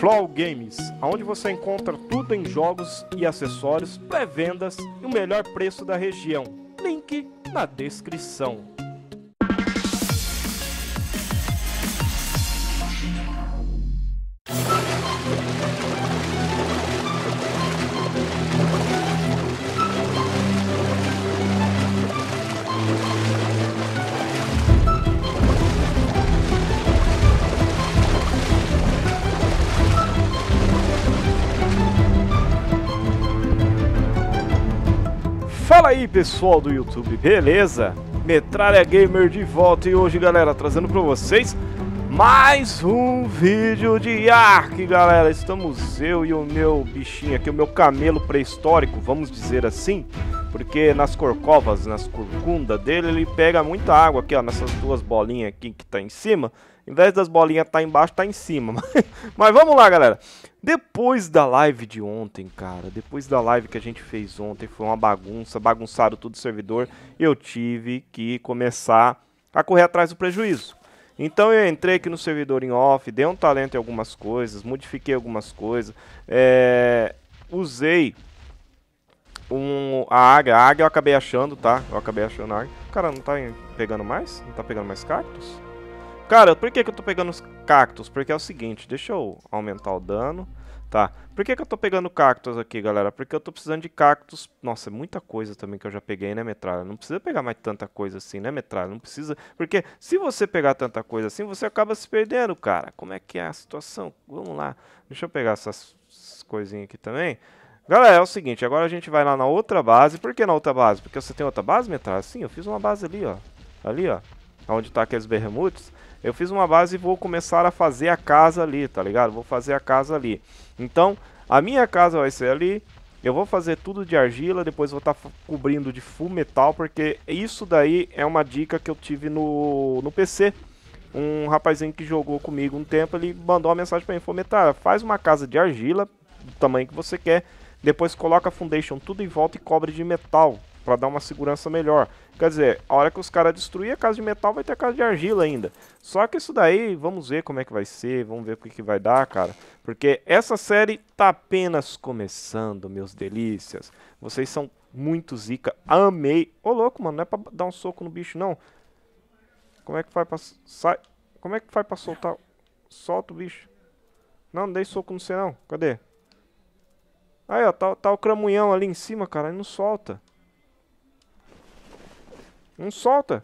Flow Games, onde você encontra tudo em jogos e acessórios, pré-vendas e o melhor preço da região. Link na descrição. pessoal do YouTube, beleza? Metralha Gamer de volta e hoje, galera, trazendo para vocês mais um vídeo de Ark, galera. Estamos eu e o meu bichinho aqui, o meu camelo pré-histórico, vamos dizer assim, porque nas corcovas, nas curcundas dele, ele pega muita água aqui, ó, nessas duas bolinhas aqui que tá em cima. Em vez das bolinhas tá embaixo, tá em cima. Mas vamos lá, galera. Depois da live de ontem, cara, depois da live que a gente fez ontem, foi uma bagunça, bagunçaram todo o servidor, eu tive que começar a correr atrás do prejuízo. Então eu entrei aqui no servidor em off, dei um talento em algumas coisas, modifiquei algumas coisas, é, usei um, a águia, a águia eu acabei achando, tá? Eu acabei achando a águia. Cara, não tá pegando mais? Não tá pegando mais cactos? Cara, por que, que eu tô pegando os cactos? Porque é o seguinte, deixa eu aumentar o dano. Tá, por que, que eu tô pegando cactos aqui, galera? Porque eu tô precisando de cactos... Nossa, é muita coisa também que eu já peguei, né, metralha? Não precisa pegar mais tanta coisa assim, né, metralha? Não precisa... Porque se você pegar tanta coisa assim, você acaba se perdendo, cara. Como é que é a situação? Vamos lá. Deixa eu pegar essas coisinhas aqui também. Galera, é o seguinte, agora a gente vai lá na outra base. Por que na outra base? Porque você tem outra base, metralha? Sim, eu fiz uma base ali, ó. Ali, ó. Onde tá aqueles berremutos. Eu fiz uma base e vou começar a fazer a casa ali, tá ligado? Vou fazer a casa ali. Então, a minha casa vai ser ali. Eu vou fazer tudo de argila, depois vou estar tá cobrindo de full metal, porque isso daí é uma dica que eu tive no, no PC. Um rapazinho que jogou comigo um tempo, ele mandou uma mensagem para mim, falou, faz uma casa de argila, do tamanho que você quer, depois coloca a foundation tudo em volta e cobre de metal, para dar uma segurança melhor. Quer dizer, a hora que os caras destruir a casa de metal, vai ter a casa de argila ainda. Só que isso daí, vamos ver como é que vai ser, vamos ver o que, que vai dar, cara. Porque essa série tá apenas começando, meus delícias. Vocês são muito zica, amei. Ô louco, mano, não é pra dar um soco no bicho, não. Como é que faz pra... Sai... Como é que faz pra soltar... Solta o bicho. Não, não dei soco no você, não. Cadê? Aí, ó, tá, tá o cramunhão ali em cima, cara, e não solta. Não solta.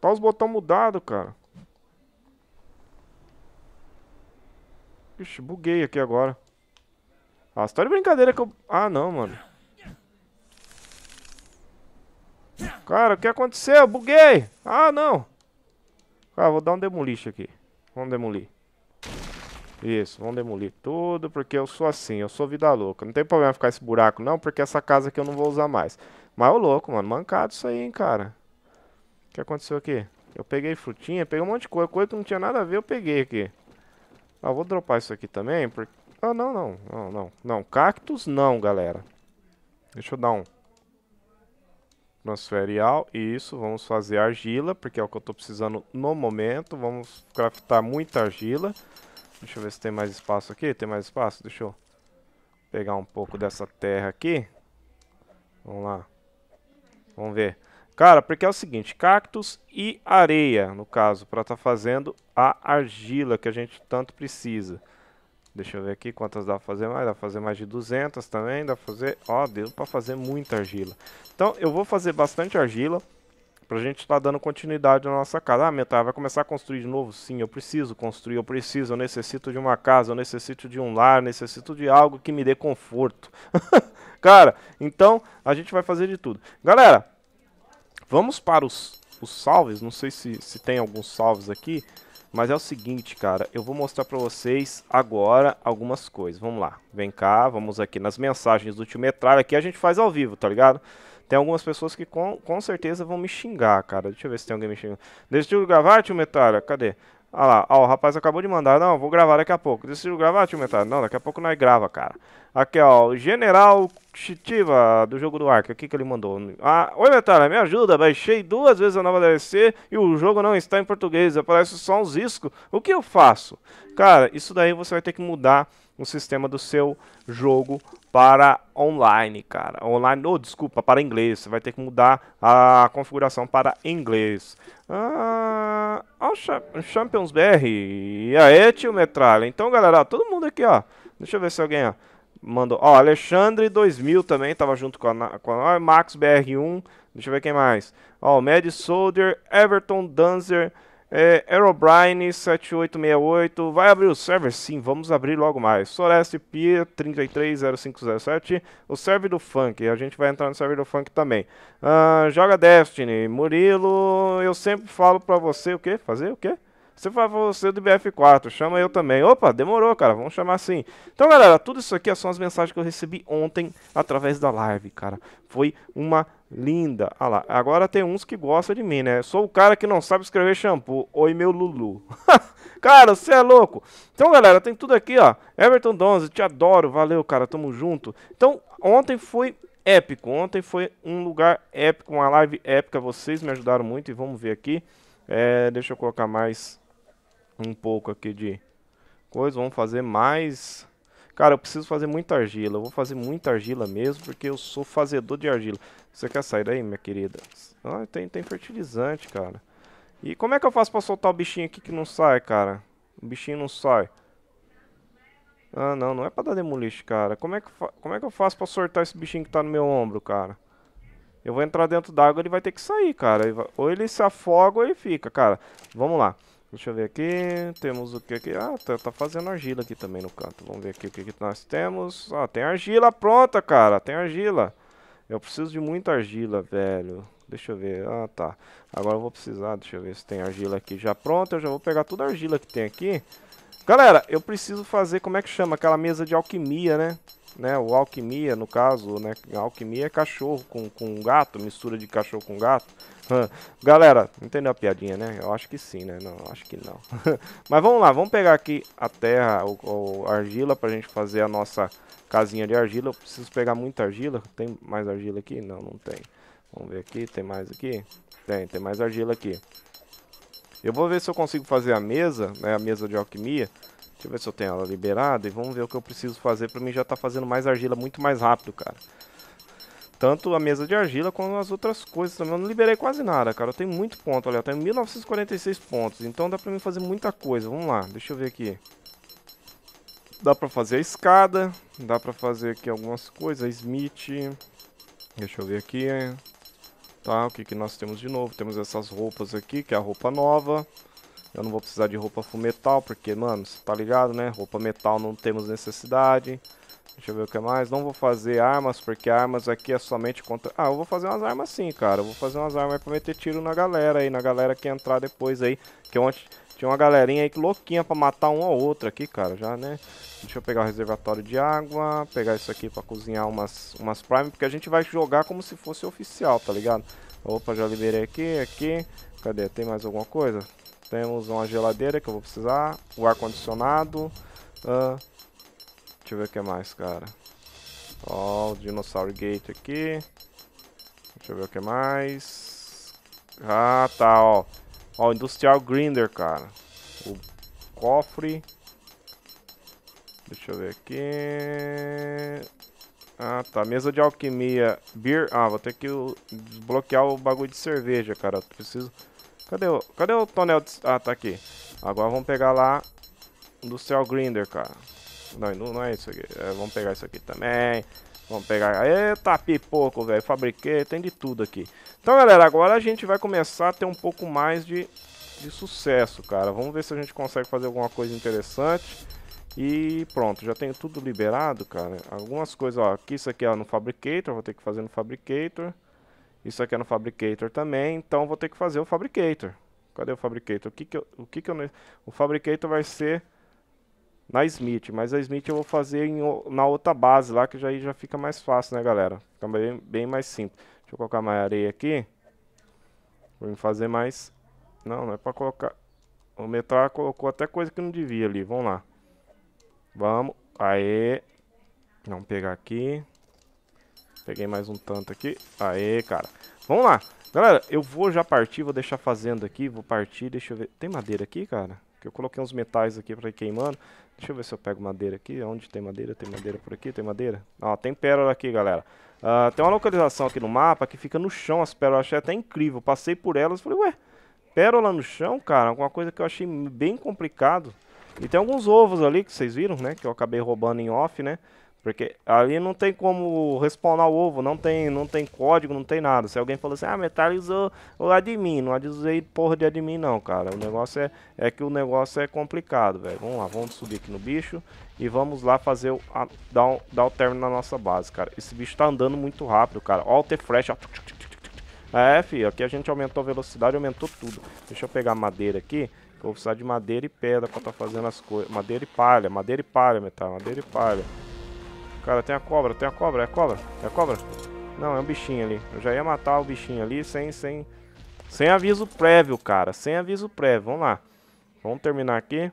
Tá os botões mudados, cara. Ixi, buguei aqui agora. Ah, você tá de brincadeira que eu... Ah, não, mano. Cara, o que aconteceu? Buguei! Ah, não! Cara, vou dar um demolish aqui. Vamos demolir. Isso, vamos demolir tudo, porque eu sou assim, eu sou vida louca. Não tem problema ficar esse buraco não, porque essa casa aqui eu não vou usar mais. Mas o louco, mano, mancado isso aí, hein, cara. O que aconteceu aqui? Eu peguei frutinha, peguei um monte de coisa, coisa que não tinha nada a ver, eu peguei aqui. Ah, vou dropar isso aqui também, porque... Ah, não, não, não, não, não. Cactus não, galera. Deixa eu dar um... Transferial, isso, vamos fazer argila, porque é o que eu tô precisando no momento. Vamos craftar muita argila. Deixa eu ver se tem mais espaço aqui, tem mais espaço? Deixa eu pegar um pouco dessa terra aqui. Vamos lá. Vamos ver. Cara, porque é o seguinte, cactos e areia, no caso, para estar tá fazendo a argila que a gente tanto precisa. Deixa eu ver aqui quantas dá para fazer mais, dá para fazer mais de 200 também, dá para fazer... Ó, deu para fazer muita argila. Então, eu vou fazer bastante argila. Pra gente estar tá dando continuidade na nossa casa. Ah, minha vai começar a construir de novo? Sim, eu preciso construir, eu preciso, eu necessito de uma casa, eu necessito de um lar, necessito de algo que me dê conforto. Cara, então a gente vai fazer de tudo. Galera, vamos para os, os salves. Não sei se, se tem alguns salves aqui. Mas é o seguinte, cara, eu vou mostrar pra vocês agora algumas coisas. Vamos lá, vem cá, vamos aqui nas mensagens do tio Metralha. Aqui a gente faz ao vivo, tá ligado? Tem algumas pessoas que com, com certeza vão me xingar, cara. Deixa eu ver se tem alguém me xingando. Desistiu de gravar, tio Metalha? Cadê? Olha ah lá, ó, o rapaz acabou de mandar. Não, vou gravar daqui a pouco. Desistiu de gravar, tio Metalha? Não, daqui a pouco nós grava, cara. Aqui, ó, o General Chitiva do jogo do Ark. O que, que ele mandou? Ah, Oi, Metalha, me ajuda. Baixei duas vezes a nova DLC e o jogo não está em português. Aparece só uns riscos. O que eu faço? Cara, isso daí você vai ter que mudar o sistema do seu jogo para online, cara. Online, ou oh, desculpa, para inglês. Você vai ter que mudar a configuração para inglês. Ah, ó, oh, Champions BR. E aí, tio Metralha. Então, galera, todo mundo aqui, ó. Deixa eu ver se alguém, ó, mandou. Ó, Alexandre 2000 também tava junto com a, com a Max BR1. Deixa eu ver quem mais. Ó, Mad Soldier, Everton Dancer é, Aerobrine 7868, vai abrir o server? Sim, vamos abrir logo mais. Sorest Pia 330507, o server do Funk, a gente vai entrar no server do Funk também. Uh, joga Destiny, Murilo, eu sempre falo pra você o que? Fazer o que? Você fala pra você do BF4, chama eu também. Opa, demorou, cara, vamos chamar assim. Então, galera, tudo isso aqui são as mensagens que eu recebi ontem através da live, cara. Foi uma linda. Ah lá, agora tem uns que gostam de mim, né? Sou o cara que não sabe escrever shampoo. Oi, meu Lulu. cara, você é louco. Então, galera, tem tudo aqui, ó. Everton Donze, te adoro. Valeu, cara. Tamo junto. Então, ontem foi épico. Ontem foi um lugar épico, uma live épica. Vocês me ajudaram muito e vamos ver aqui. É, deixa eu colocar mais um pouco aqui de coisa. Vamos fazer mais Cara, eu preciso fazer muita argila. Eu vou fazer muita argila mesmo, porque eu sou fazedor de argila. Você quer sair daí, minha querida? Ah, tem, tem fertilizante, cara. E como é que eu faço pra soltar o bichinho aqui que não sai, cara? O bichinho não sai. Ah, não, não é pra dar demolish, cara. Como é que, como é que eu faço pra soltar esse bichinho que tá no meu ombro, cara? Eu vou entrar dentro d'água, ele vai ter que sair, cara. Ou ele se afoga ou ele fica, cara. Vamos lá. Deixa eu ver aqui, temos o que aqui? Ah, tá, tá, fazendo argila aqui também no canto. Vamos ver aqui o que, que nós temos. Ah, tem argila pronta, cara, tem argila. Eu preciso de muita argila, velho. Deixa eu ver, ah tá. Agora eu vou precisar, deixa eu ver se tem argila aqui já pronta. Eu já vou pegar toda a argila que tem aqui. Galera, eu preciso fazer, como é que chama? Aquela mesa de alquimia, né? né, o alquimia no caso, né, alquimia é cachorro com, com gato, mistura de cachorro com gato. Galera, entendeu a piadinha, né? Eu acho que sim, né? Não, acho que não. Mas vamos lá, vamos pegar aqui a terra, o ou argila, pra gente fazer a nossa casinha de argila. Eu preciso pegar muita argila. Tem mais argila aqui? Não, não tem. Vamos ver aqui, tem mais aqui? Tem, tem mais argila aqui. Eu vou ver se eu consigo fazer a mesa, né, a mesa de alquimia, Deixa eu ver se eu tenho ela liberada e vamos ver o que eu preciso fazer pra mim já tá fazendo mais argila muito mais rápido, cara. Tanto a mesa de argila como as outras coisas também. Eu não liberei quase nada, cara. Eu tenho muito ponto, olha. Eu tenho 1946 pontos. Então dá pra mim fazer muita coisa. Vamos lá, deixa eu ver aqui. Dá pra fazer a escada. Dá pra fazer aqui algumas coisas. Smith. Deixa eu ver aqui. Tá, o que, que nós temos de novo? Temos essas roupas aqui, que é a roupa nova. Eu não vou precisar de roupa full metal, porque, mano, você tá ligado, né? Roupa metal não temos necessidade. Deixa eu ver o que mais. Não vou fazer armas, porque armas aqui é somente contra... Ah, eu vou fazer umas armas sim, cara. Eu vou fazer umas armas pra meter tiro na galera aí, na galera que entrar depois aí. Que ontem tinha uma galerinha aí que louquinha pra matar um ou outro aqui, cara, já, né? Deixa eu pegar o reservatório de água, pegar isso aqui pra cozinhar umas, umas prime, porque a gente vai jogar como se fosse oficial, tá ligado? Opa, já liberei aqui, aqui. Cadê? Tem mais alguma coisa? Temos uma geladeira que eu vou precisar, o ar-condicionado. Uh, deixa eu ver o que mais, cara. Ó, o Dinosaur Gate aqui. Deixa eu ver o que mais. Ah, tá, ó. Ó, o Industrial Grinder, cara. O cofre. Deixa eu ver aqui. Ah, tá. Mesa de alquimia. Beer. Ah, vou ter que desbloquear o bagulho de cerveja, cara. Eu preciso... Cadê o, cadê o tonel de... Ah, tá aqui. Agora vamos pegar lá do Cell Grinder, cara. Não, não é isso aqui. É, vamos pegar isso aqui também. Vamos pegar... Eita, pipoco, velho. Fabriquei, tem de tudo aqui. Então, galera, agora a gente vai começar a ter um pouco mais de, de sucesso, cara. Vamos ver se a gente consegue fazer alguma coisa interessante. E pronto, já tenho tudo liberado, cara. Algumas coisas, ó. Aqui isso aqui, ó, no Fabricator. Vou ter que fazer no Fabricator. Isso aqui é no Fabricator também, então vou ter que fazer o Fabricator. Cadê o Fabricator? O que que eu, o que que eu, o Fabricator vai ser na Smith, mas a Smith eu vou fazer em, na outra base lá, que já, já fica mais fácil, né, galera? Fica bem, bem mais simples. Deixa eu colocar mais areia aqui. Vou fazer mais... Não, não é pra colocar... O metal colocou até coisa que não devia ali, vamos lá. Vamos, aê. Vamos pegar aqui. Peguei mais um tanto aqui. Aê, cara. Vamos lá. Galera, eu vou já partir, vou deixar fazendo aqui, vou partir, deixa eu ver. Tem madeira aqui, cara? Que eu coloquei uns metais aqui pra ir queimando. Deixa eu ver se eu pego madeira aqui. Onde tem madeira? Tem madeira por aqui? Tem madeira? Ó, tem pérola aqui, galera. Uh, tem uma localização aqui no mapa que fica no chão as pérolas. Eu achei até incrível. Passei por elas e falei, ué, pérola no chão, cara? Alguma coisa que eu achei bem complicado. E tem alguns ovos ali que vocês viram, né? Que eu acabei roubando em off, né? Porque ali não tem como respawnar o ovo, não tem, não tem código, não tem nada. Se alguém falou assim, ah, metalizou o admin, não adisei porra de admin não, cara. O negócio é, é que o negócio é complicado, velho. Vamos lá, vamos subir aqui no bicho e vamos lá fazer o, a, dar, dar o término na nossa base, cara. Esse bicho tá andando muito rápido, cara. Ó o T-Flash, ó. É, filho, aqui a gente aumentou a velocidade, aumentou tudo. Deixa eu pegar madeira aqui. Vou precisar de madeira e pedra pra tá fazendo as coisas. Madeira e palha, madeira e palha, metal, madeira e palha. Cara, tem a cobra, tem a cobra, é a cobra, é a cobra. Não, é um bichinho ali. Eu já ia matar o bichinho ali sem, sem, sem aviso prévio, cara. Sem aviso prévio. Vamos lá. Vamos terminar aqui.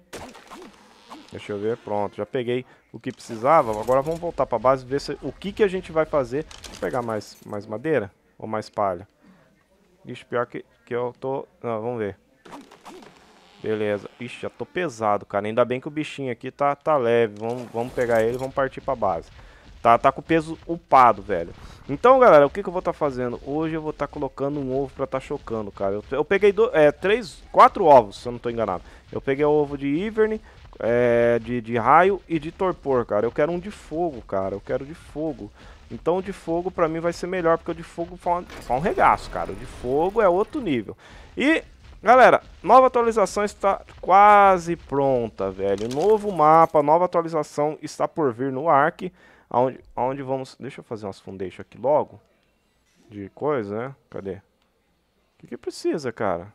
Deixa eu ver. Pronto, já peguei o que precisava. Agora vamos voltar pra base ver se, o que, que a gente vai fazer. Vou pegar mais, mais madeira ou mais palha. Ixi, pior que, que eu tô... Não, vamos ver. Beleza. Ixi, já tô pesado, cara. Ainda bem que o bichinho aqui tá, tá leve. Vamos, vamos pegar ele e vamos partir pra base. Tá, tá com o peso upado, velho. Então, galera, o que, que eu vou estar tá fazendo? Hoje eu vou estar tá colocando um ovo pra estar tá chocando, cara. Eu, eu peguei do, é, três, quatro ovos, se eu não tô enganado. Eu peguei o ovo de Ivern, é, de, de raio e de torpor, cara. Eu quero um de fogo, cara. Eu quero de fogo. Então o de fogo pra mim vai ser melhor, porque o de fogo faz um, faz um regaço, cara. O de fogo é outro nível. E Galera, nova atualização está quase pronta, velho. Novo mapa, nova atualização está por vir no Ark. Onde, onde vamos... Deixa eu fazer umas foundation aqui logo. De coisa, né? Cadê? O que, que precisa, cara?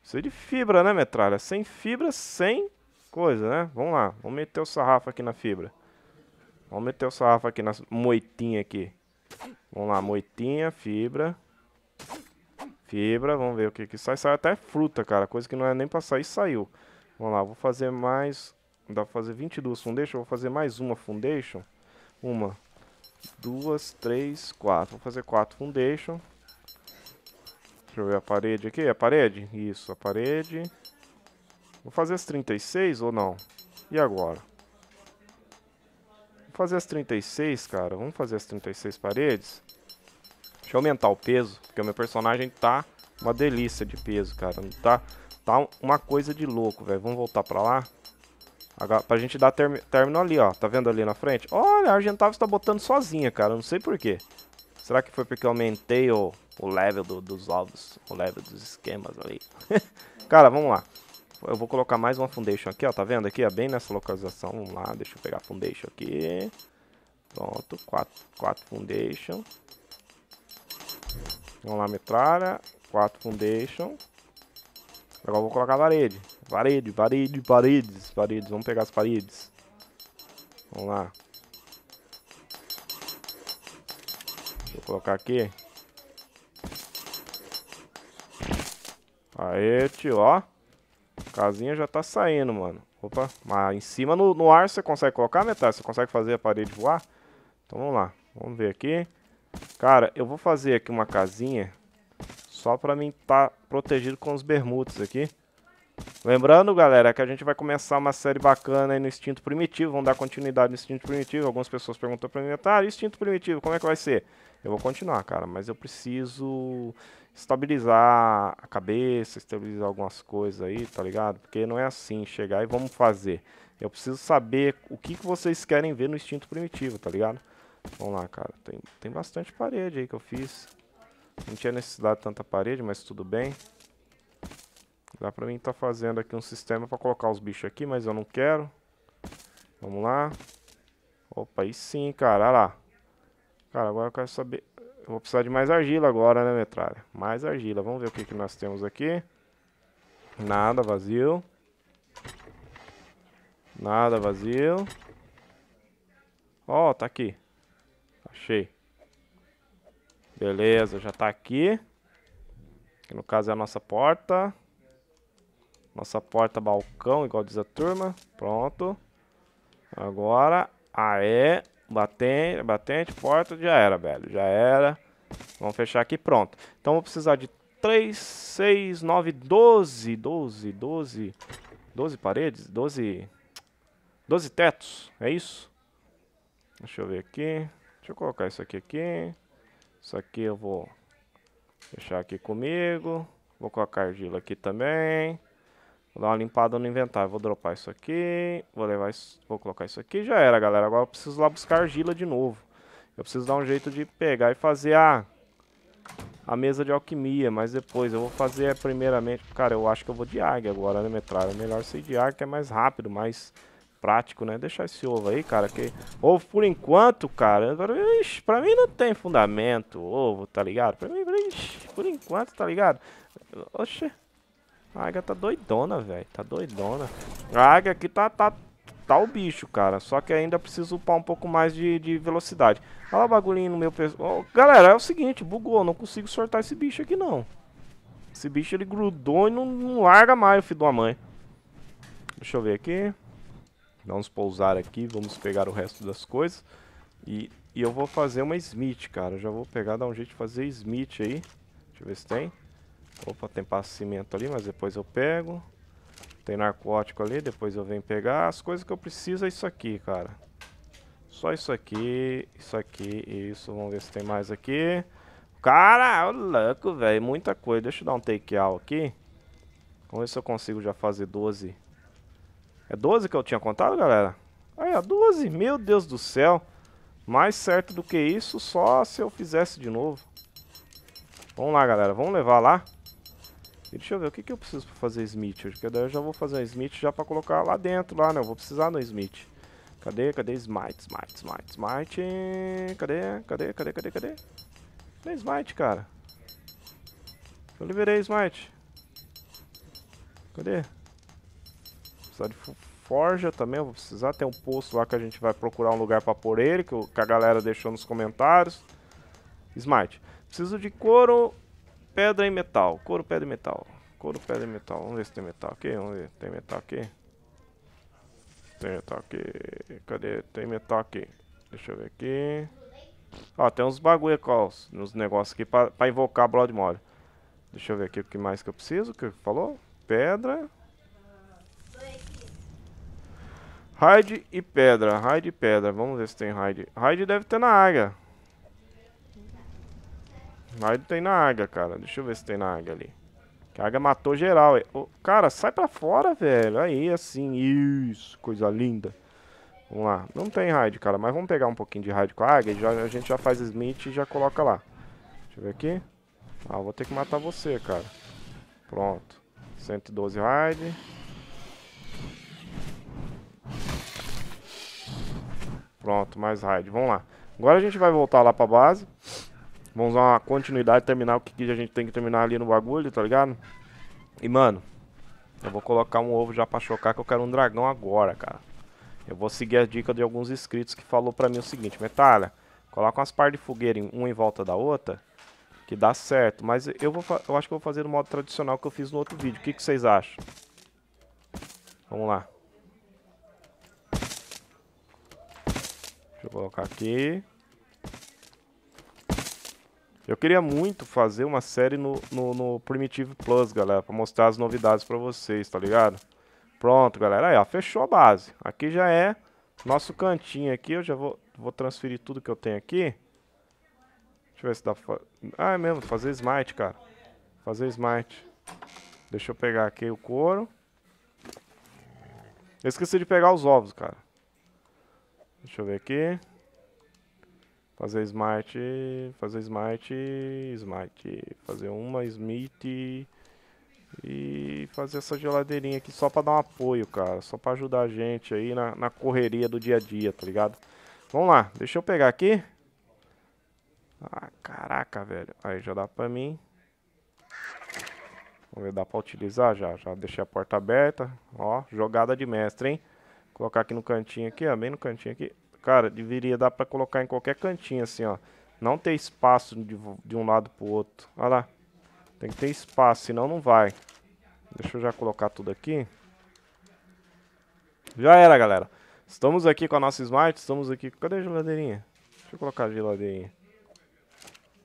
Precisa de fibra, né, metralha? Sem fibra, sem coisa, né? Vamos lá. Vamos meter o sarrafo aqui na fibra. Vamos meter o sarrafo aqui na moitinha aqui. Vamos lá, moitinha, fibra. Fibra, vamos ver o que que sai. Sai até fruta, cara. Coisa que não é nem pra sair, saiu. Vamos lá, vou fazer mais... Dá pra fazer 22 foundation. Vou fazer mais uma foundation. Uma, duas, três, quatro. Vou fazer quatro foundation. Deixa eu ver a parede aqui. A parede? Isso, a parede. Vou fazer as 36 ou não? E agora? Vou fazer as 36, cara. Vamos fazer as 36 paredes. Deixa eu aumentar o peso, porque o meu personagem tá uma delícia de peso, cara. tá, tá uma coisa de louco, velho. Vamos voltar pra lá. Agora, pra gente dar término ali, ó. Tá vendo ali na frente? Olha, a Argentavis tá botando sozinha, cara. Não sei porquê. Será que foi porque eu aumentei o, o level do, dos ovos O level dos esquemas ali. cara, vamos lá. Eu vou colocar mais uma foundation aqui, ó. Tá vendo aqui? bem nessa localização. Vamos lá, deixa eu pegar a foundation aqui. Pronto, quatro foundation. Vamos lá, metralha. 4 foundation. Agora vou colocar parede. Parede, parede, paredes, paredes. Vamos pegar as paredes. Vamos lá. vou colocar aqui. Aê, tio, ó. Casinha já tá saindo, mano. Opa, mas em cima no, no ar você consegue colocar, metade? Você consegue fazer a parede voar? Então vamos lá. Vamos ver aqui. Cara, eu vou fazer aqui uma casinha só pra mim estar tá protegido com os bermudos aqui. Lembrando, galera, que a gente vai começar uma série bacana aí no Instinto Primitivo. Vamos dar continuidade no Instinto Primitivo. Algumas pessoas perguntam pra mim, tá, Instinto Primitivo, como é que vai ser? Eu vou continuar, cara, mas eu preciso estabilizar a cabeça, estabilizar algumas coisas aí, tá ligado? Porque não é assim, chegar e vamos fazer. Eu preciso saber o que, que vocês querem ver no Instinto Primitivo, tá ligado? Vamos lá, cara. Tem, tem bastante parede aí que eu fiz. Não tinha necessidade de tanta parede, mas tudo bem. Dá pra mim estar tá fazendo aqui um sistema pra colocar os bichos aqui, mas eu não quero. Vamos lá. Opa, aí sim, cara. Olha lá. Cara, agora eu quero saber... Eu vou precisar de mais argila agora, né, metralha? Mais argila. Vamos ver o que, que nós temos aqui. Nada, vazio. Nada, vazio. Ó, oh, tá aqui. Achei. Beleza, já tá aqui. Que no caso é a nossa porta. Nossa porta balcão, igual diz a turma. Pronto. Agora, aê, batente, batente, porta, já era, velho. Já era. Vamos fechar aqui, pronto. Então vou precisar de 3, 6, 9, 12, 12, 12, 12 paredes, 12, 12 tetos, é isso? Deixa eu ver aqui. Deixa eu colocar isso aqui aqui. Isso aqui eu vou deixar aqui comigo. Vou colocar argila aqui também. Vou dar uma limpada no inventário. Vou dropar isso aqui. Vou levar isso, vou colocar isso aqui. Já era, galera. Agora eu preciso lá buscar argila de novo. Eu preciso dar um jeito de pegar e fazer a a mesa de alquimia, mas depois eu vou fazer primeiramente... Cara, eu acho que eu vou de águia agora, né, metralha? Melhor ser de águia que é mais rápido, mais prático, né? Deixar esse ovo aí, cara, que... Ovo por enquanto, cara, ixi, pra mim não tem fundamento, ovo, tá ligado? Pra mim, ixi, por enquanto, tá ligado? Oxê, a águia tá doidona, velho, tá doidona. A águia aqui tá, tá, tá o bicho, cara, só que ainda preciso upar um pouco mais de, de velocidade. Olha o bagulhinho no meu... Peso... Oh, galera, é o seguinte, bugou, não consigo sortar esse bicho aqui, não. Esse bicho ele grudou e não, não larga mais, filho da mãe. Deixa eu ver aqui. Vamos pousar aqui, vamos pegar o resto das coisas. E, e eu vou fazer uma Smith, cara. Eu já vou pegar, dar um jeito de fazer Smith aí. Deixa eu ver se tem. Opa, tem passo cimento ali, mas depois eu pego. Tem narcótico ali, depois eu venho pegar. As coisas que eu preciso é isso aqui, cara. Só isso aqui, isso aqui e isso. Vamos ver se tem mais aqui. Cara, ô louco, velho. Muita coisa. Deixa eu dar um take out aqui. Vamos ver se eu consigo já fazer 12 é 12 que eu tinha contado, galera? Aí, ó, 12. Meu Deus do céu. Mais certo do que isso, só se eu fizesse de novo. Vamos lá, galera. Vamos levar lá. E deixa eu ver, o que, que eu preciso para fazer Smith? Porque daí eu já vou fazer um Smith já para colocar lá dentro, lá, né? Eu vou precisar no Smith. Cadê? Cadê Smite? Smite, Smite, Smite. Cadê? Cadê? Cadê? Cadê? Cadê? Cadê Smite, cara? Eu liberei Smite. Cadê? precisar de forja também, eu vou precisar. ter um posto lá que a gente vai procurar um lugar para pôr ele, que, a galera deixou nos comentários. Smite. Preciso de couro, pedra e metal. Couro, pedra e metal. Couro, pedra e metal. Vamos ver se tem metal aqui. Vamos ver. Tem metal aqui. Tem metal aqui. Cadê? Tem metal aqui. Deixa eu ver aqui. Ó, tem uns bagulho com ó, uns negócios aqui pra, pra invocar Blood Mole. Deixa eu ver aqui o que mais que eu preciso, que falou. Pedra, Raid e pedra, raid e pedra. Vamos ver se tem raid. Raid deve ter na águia. Raid tem na águia, cara. Deixa eu ver se tem na águia ali. Que a águia matou geral. cara, sai pra fora, velho. Aí, assim. Isso, coisa linda. Vamos lá. Não tem raid, cara. Mas vamos pegar um pouquinho de raid com a águia. Já, a gente já faz smith e já coloca lá. Deixa eu ver aqui. Ah, vou ter que matar você, cara. Pronto. 112 raid. Pronto, mais raid. Vamos lá. Agora a gente vai voltar lá pra base. Vamos dar uma continuidade, terminar o que a gente tem que terminar ali no bagulho, tá ligado? E, mano, eu vou colocar um ovo já pra chocar que eu quero um dragão agora, cara. Eu vou seguir a dica de alguns inscritos que falou pra mim o seguinte. Metalha, coloca umas par de fogueira em, uma em volta da outra, que dá certo. Mas eu, vou, eu acho que eu vou fazer no modo tradicional que eu fiz no outro vídeo. O que, que vocês acham? Vamos lá. Deixa eu colocar aqui. Eu queria muito fazer uma série no, no, no Primitive Plus, galera, pra mostrar as novidades pra vocês, tá ligado? Pronto, galera, aí ó, fechou a base. Aqui já é nosso cantinho aqui, eu já vou, vou transferir tudo que eu tenho aqui. Deixa eu ver se dá pra fazer... Ah, é mesmo, fazer smite, cara. Fazer smite. Deixa eu pegar aqui o couro. Eu esqueci de pegar os ovos, cara. Deixa eu ver aqui. Fazer smart, fazer smart, smart, fazer uma smith e fazer essa geladeirinha aqui só para dar um apoio, cara, só para ajudar a gente aí na, na correria do dia a dia, tá ligado? Vamos lá, deixa eu pegar aqui. Ah, caraca, velho. Aí já dá pra mim. Vamos ver, dá pra utilizar já. Já deixei a porta aberta. Ó, jogada de mestre, hein? Colocar aqui no cantinho aqui, ó, bem no cantinho aqui. Cara, deveria dar pra colocar em qualquer cantinho assim, ó. Não ter espaço de, de um lado pro outro. Olha lá. Tem que ter espaço, senão não vai. Deixa eu já colocar tudo aqui. Já era, galera. Estamos aqui com a nossa Smart, estamos aqui... Cadê a geladeirinha? Deixa eu colocar a geladeirinha.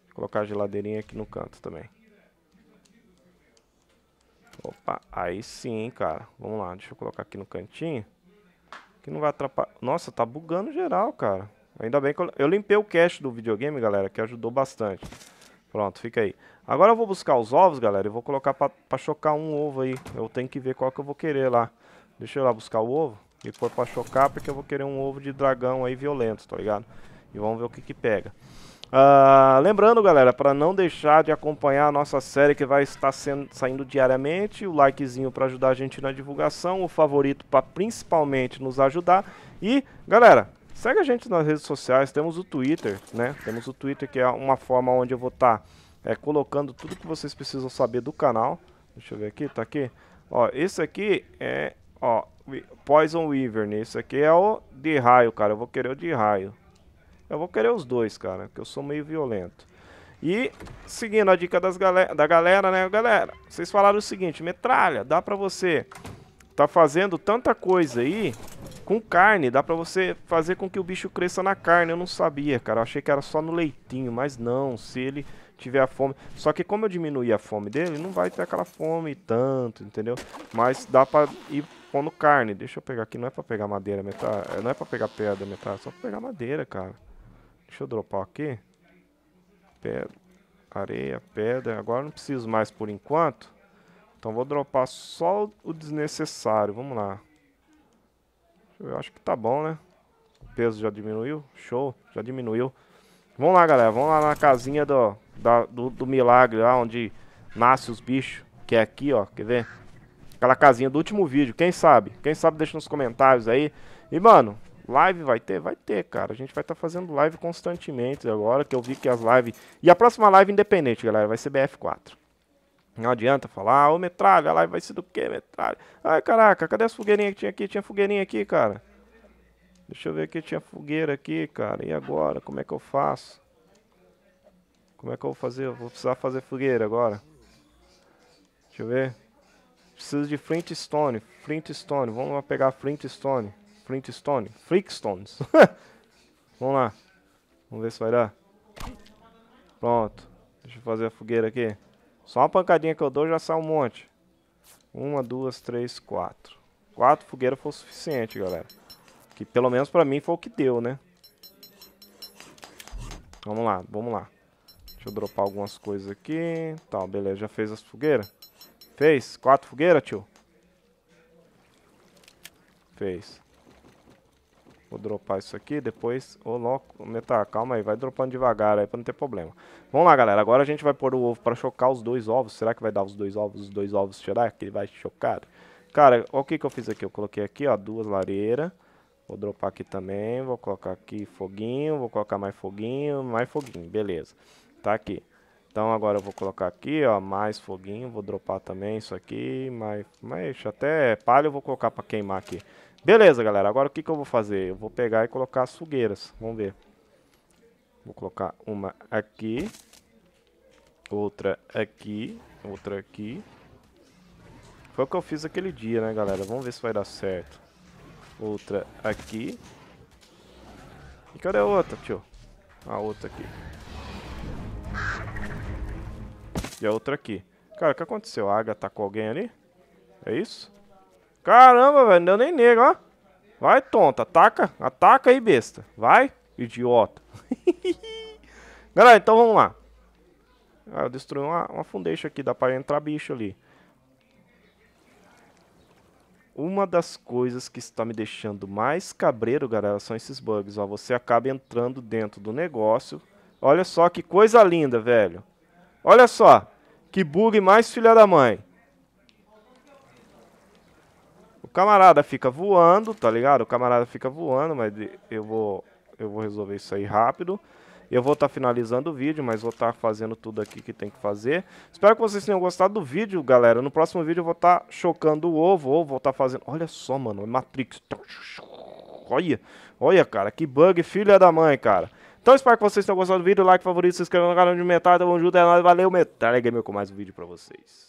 Vou colocar a geladeirinha aqui no canto também. Opa, aí sim, cara. Vamos lá, deixa eu colocar aqui no cantinho. Que não vai atrapalhar. Nossa, tá bugando geral, cara. Ainda bem que eu, eu limpei o cache do videogame, galera, que ajudou bastante. Pronto, fica aí. Agora eu vou buscar os ovos, galera, e vou colocar pra, pra chocar um ovo aí. Eu tenho que ver qual que eu vou querer lá. Deixa eu ir lá buscar o ovo e pôr pra chocar, porque eu vou querer um ovo de dragão aí violento, tá ligado? E vamos ver o que que pega. Uh, lembrando, galera, para não deixar de acompanhar a nossa série que vai estar sendo, saindo diariamente, o likezinho para ajudar a gente na divulgação, o favorito para principalmente nos ajudar. E, galera, segue a gente nas redes sociais, temos o Twitter, né? Temos o Twitter que é uma forma onde eu vou estar tá, é, colocando tudo que vocês precisam saber do canal. Deixa eu ver aqui, tá aqui. Ó, esse aqui é, ó, Poison Weaver. Esse aqui é o de raio, cara. Eu vou querer o de raio. Eu vou querer os dois, cara, porque eu sou meio violento. E, seguindo a dica das galera da galera, né, galera, vocês falaram o seguinte, metralha, dá pra você tá fazendo tanta coisa aí com carne, dá pra você fazer com que o bicho cresça na carne, eu não sabia, cara, eu achei que era só no leitinho, mas não, se ele tiver a fome, só que como eu diminuí a fome dele, não vai ter aquela fome tanto, entendeu? Mas dá pra ir pondo carne, deixa eu pegar aqui, não é pra pegar madeira, metralha, não é pra pegar pedra, metralha, é só pra pegar madeira, cara. Deixa eu dropar aqui. Pedra, areia, pedra. Agora não preciso mais por enquanto. Então vou dropar só o desnecessário. Vamos lá. Eu acho que tá bom, né? O peso já diminuiu. Show, já diminuiu. Vamos lá, galera. Vamos lá na casinha do, da, do, do milagre lá, onde nasce os bichos. Que é aqui, ó. Quer ver? Aquela casinha do último vídeo. Quem sabe? Quem sabe deixa nos comentários aí. E, mano, Live vai ter? Vai ter, cara. A gente vai estar tá fazendo live constantemente agora, que eu vi que as lives... E a próxima live independente, galera, vai ser BF4. Não adianta falar, ah, ô metralha, a live vai ser do quê, metralha? Ai, caraca, cadê as fogueirinhas que tinha aqui? Tinha fogueirinha aqui, cara. Deixa eu ver aqui, tinha fogueira aqui, cara. E agora? Como é que eu faço? Como é que eu vou fazer? Eu vou precisar fazer fogueira agora. Deixa eu ver. Preciso de flintstone, flintstone. Vamos lá pegar flintstone. Flintstone. Freakstones. Vamos lá. Vamos ver se vai dar. Pronto. Deixa eu fazer a fogueira aqui. Só uma pancadinha que eu dou já sai um monte. Uma, duas, três, quatro. Quatro fogueiras foi o suficiente, galera. Que pelo menos pra mim foi o que deu, né? Vamos lá, vamos lá. Deixa eu dropar algumas coisas aqui. Tá, beleza. Já fez as fogueiras? Fez? Quatro fogueiras, tio? Fez. Vou dropar isso aqui, depois... Ô, louco, Meta, calma aí, vai dropando devagar aí pra não ter problema. Vamos lá, galera, agora a gente vai pôr o ovo pra chocar os dois ovos. Será que vai dar os dois ovos, os dois ovos? Será que ele vai chocar? Cara, o que que eu fiz aqui? Eu coloquei aqui, ó, duas lareiras. Vou dropar aqui também, vou colocar aqui foguinho, vou colocar mais foguinho, mais foguinho, beleza. Tá aqui. Então agora eu vou colocar aqui, ó, mais foguinho, vou dropar também isso aqui, mais, mais até palha eu vou colocar pra queimar aqui. Beleza, galera. Agora o que, que eu vou fazer? Eu vou pegar e colocar as fogueiras. Vamos ver. Vou colocar uma aqui. Outra aqui. Outra aqui. Foi o que eu fiz aquele dia, né, galera? Vamos ver se vai dar certo. Outra aqui. E cadê a outra, tio? A outra aqui. E a outra aqui. Cara, o que aconteceu? A água tá com alguém ali? É isso? Caramba, velho, não deu nem nego, ó. Vai, tonta, ataca, ataca aí, besta. Vai, idiota. Galera, então vamos lá. Ah, eu destruí uma, uma fundeixa aqui, dá pra entrar bicho ali. Uma das coisas que está me deixando mais cabreiro, galera, são esses bugs. Ó, você acaba entrando dentro do negócio. Olha só que coisa linda, velho. Olha só, que bug mais filha da mãe. camarada fica voando, tá ligado? O camarada fica voando, mas eu vou, eu vou resolver isso aí rápido. Eu vou estar tá finalizando o vídeo, mas vou estar tá fazendo tudo aqui que tem que fazer. Espero que vocês tenham gostado do vídeo, galera. No próximo vídeo eu vou estar tá chocando o ovo, ou vou estar tá fazendo... Olha só, mano, é Matrix. Olha, olha, cara, que bug, filha da mãe, cara. Então espero que vocês tenham gostado do vídeo, like, favorito, se inscreva no canal de metade, tamo junto, é nóis, valeu, metade, é gamer com mais um vídeo pra vocês.